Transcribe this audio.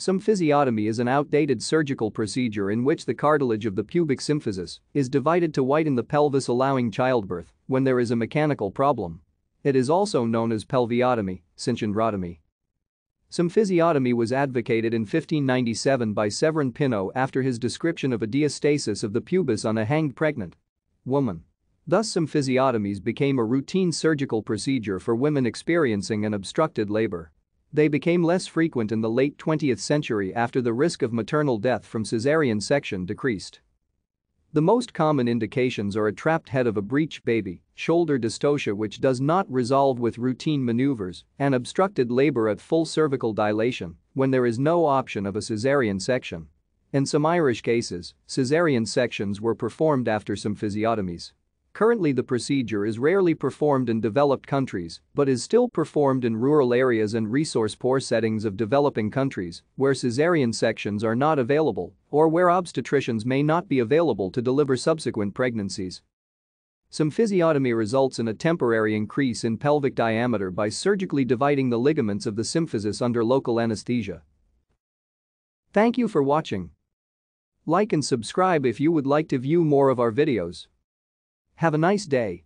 Some physiotomy is an outdated surgical procedure in which the cartilage of the pubic symphysis is divided to widen the pelvis allowing childbirth when there is a mechanical problem. It is also known as pelviotomy, cinchondrotomy. physiotomy was advocated in 1597 by Severin Pinot after his description of a diastasis of the pubis on a hanged pregnant woman. Thus some physiotomies became a routine surgical procedure for women experiencing an obstructed labor. They became less frequent in the late 20th century after the risk of maternal death from caesarean section decreased. The most common indications are a trapped head of a breech baby, shoulder dystocia which does not resolve with routine maneuvers, and obstructed labor at full cervical dilation when there is no option of a caesarean section. In some Irish cases, caesarean sections were performed after some physiotomies. Currently the procedure is rarely performed in developed countries but is still performed in rural areas and resource-poor settings of developing countries where cesarean sections are not available or where obstetricians may not be available to deliver subsequent pregnancies. Some physiotomy results in a temporary increase in pelvic diameter by surgically dividing the ligaments of the symphysis under local anesthesia. Thank you for watching. Like and subscribe if you would like to view more of our videos. Have a nice day.